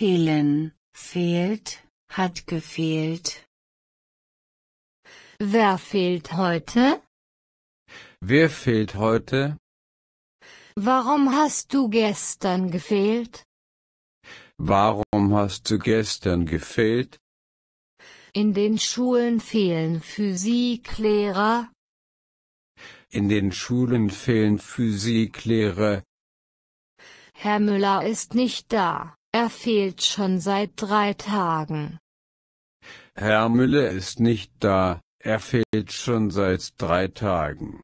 fehlen, fehlt, hat gefehlt. Wer fehlt heute? Wer fehlt heute? Warum hast du gestern gefehlt? Warum hast du gestern gefehlt? In den Schulen fehlen Physiklehrer. In den Schulen fehlen Physiklehrer. Herr Müller ist nicht da. Er fehlt schon seit drei Tagen. Herr Müller ist nicht da, er fehlt schon seit drei Tagen.